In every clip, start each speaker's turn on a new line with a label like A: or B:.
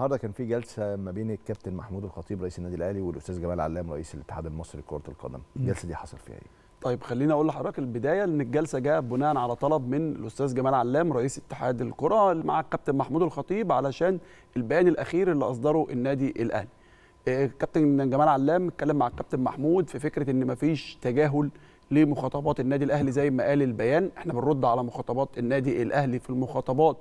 A: النهارده كان في جلسه ما بين الكابتن محمود الخطيب رئيس النادي الاهلي والاستاذ جمال علام رئيس الاتحاد المصري لكره القدم الجلسه دي حصل فيها ايه
B: طيب خليني اقول لحضرتك البدايه ان الجلسه جاء بناء على طلب من الاستاذ جمال علام رئيس اتحاد الكره مع الكابتن محمود الخطيب علشان البيان الاخير اللي اصدره النادي الاهلي الكابتن آه، جمال علام اتكلم مع الكابتن محمود في فكره ان مفيش تجاهل لمخاطبات النادي الاهلي زي ما قال البيان احنا بنرد على مخاطبات النادي الاهلي في المخاطبات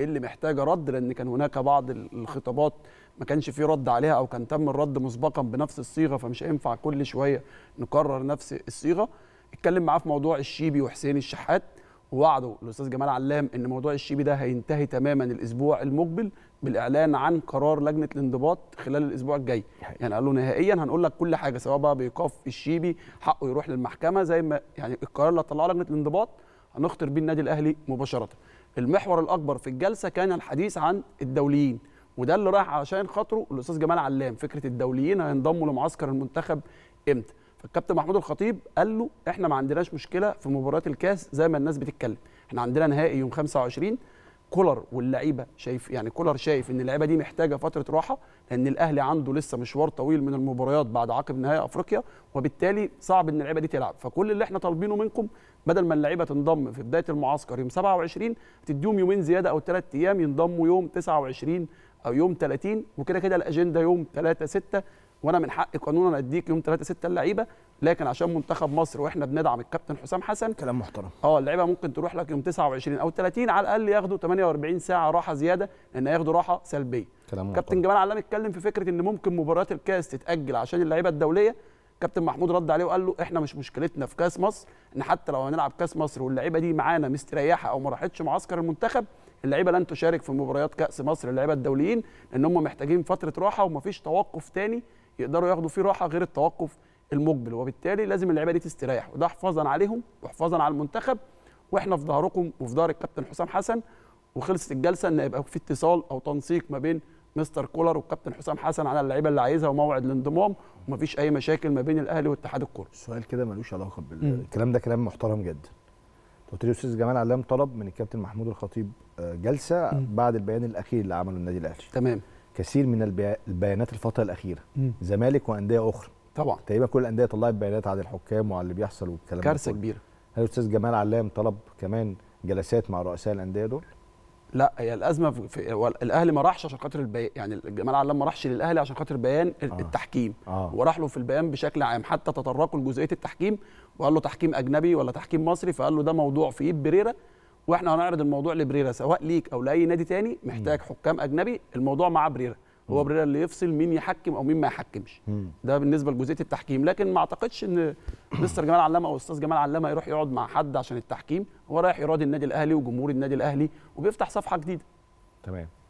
B: اللي محتاجه رد لان كان هناك بعض الخطابات ما كانش في رد عليها او كان تم الرد مسبقا بنفس الصيغه فمش هينفع كل شويه نكرر نفس الصيغه اتكلم معاه في موضوع الشيبي وحسين الشحات ووعده الاستاذ جمال علام ان موضوع الشيبي ده هينتهي تماما الاسبوع المقبل بالاعلان عن قرار لجنه الانضباط خلال الاسبوع الجاي يعني قالوا نهائيا هنقول لك كل حاجه سواء بقى بايقاف الشيبي حقه يروح للمحكمه زي ما يعني القرار اللي طلعه لجنه الانضباط هنخطر بيه النادي الاهلي مباشره المحور الاكبر في الجلسه كان الحديث عن الدوليين وده اللي رايح علشان خاطره الاستاذ جمال علام فكره الدوليين هينضموا لمعسكر المنتخب امتى فالكابتن محمود الخطيب قال له احنا ما عندناش مشكله في مباراه الكاس زي ما الناس بتتكلم احنا عندنا نهائي يوم 25 كولر واللعيبه شايف يعني كولر شايف ان اللعيبه دي محتاجه فتره راحه لان الاهلي عنده لسه مشوار طويل من المباريات بعد عقب نهائي افريقيا وبالتالي صعب ان اللعيبه دي تلعب فكل اللي احنا طالبينه منكم بدل ما اللعيبه تنضم في بدايه المعسكر يوم 27 تديهم يومين زياده او ثلاث ايام ينضموا يوم 29 او يوم 30 وكده كده الاجنده يوم 3 6 وانا من حقي قانونا اديك يوم 3 6 اللعيبه لكن عشان منتخب مصر واحنا بندعم الكابتن حسام حسن كلام محترم اه اللعيبه ممكن تروح لك يوم 29 او 30 على الاقل ياخدوا 48 ساعه راحه زياده لان ياخدوا راحه سلبيه كلام كابتن جمال علام اتكلم في فكره ان ممكن مباريات الكاس تتاجل عشان اللعيبه الدوليه كابتن محمود رد عليه وقال له احنا مش مشكلتنا في كاس مصر ان حتى لو هنلعب كاس مصر واللعيبه دي معانا مستريحه او ما راحتش معسكر المنتخب اللعيبه لن تشارك في مباريات كاس مصر اللعيبه الدوليين لان هم محتاجين فتره راحه ومفيش توقف تاني يقدروا ياخدوا فيه راحه غير التوقف المقبل وبالتالي لازم اللعيبه دي تستريح وده حفاظا عليهم وحفاظا على المنتخب واحنا في ظهركم وفي ظهر الكابتن حسام حسن وخلصت الجلسه ان يبقى في اتصال او تنسيق ما بين مستر كولر والكابتن حسام حسن على اللعيبه اللي عايزها وموعد الانضمام ومفيش اي مشاكل ما بين الاهلي واتحاد الكوره. السؤال كده ملوش علاقه بالكلام
A: ده كلام محترم جدا. قلت لي استاذ جمال علام طلب من الكابتن محمود الخطيب آه، جلسه بعد البيان الاخير اللي عمله النادي الاهلي. تمام. كثير من البيانات الفتره الاخيره زمالك وانديه اخرى طبعا تقريبا كل الانديه طلعت بيانات عن الحكام وعن اللي بيحصل والكلام ده كارثه كبيره هل الاستاذ جمال علام طلب كمان جلسات مع رؤساء الانديه دول؟
B: لا هي الازمه في الاهلي ما راحش عشان خاطر البيان يعني جمال علام ما راحش للاهلي عشان خاطر بيان آه. التحكيم آه. وراح له في البيان بشكل عام حتى تطرقوا لجزئيه التحكيم وقال له تحكيم اجنبي ولا تحكيم مصري فقال له ده موضوع في ايد بريره واحنا هنعرض الموضوع لبريرا سواء ليك او لاي نادي تاني محتاج حكام اجنبي الموضوع مع بريرا هو بريرا اللي يفصل مين يحكم او مين ما يحكمش ده بالنسبه لجزئيه التحكيم لكن ما اعتقدش ان مستر جمال علامه او استاذ جمال علامه يروح يقعد مع حد عشان التحكيم هو رايح يراضي النادي الاهلي وجمهور النادي الاهلي وبيفتح صفحه جديده
A: تمام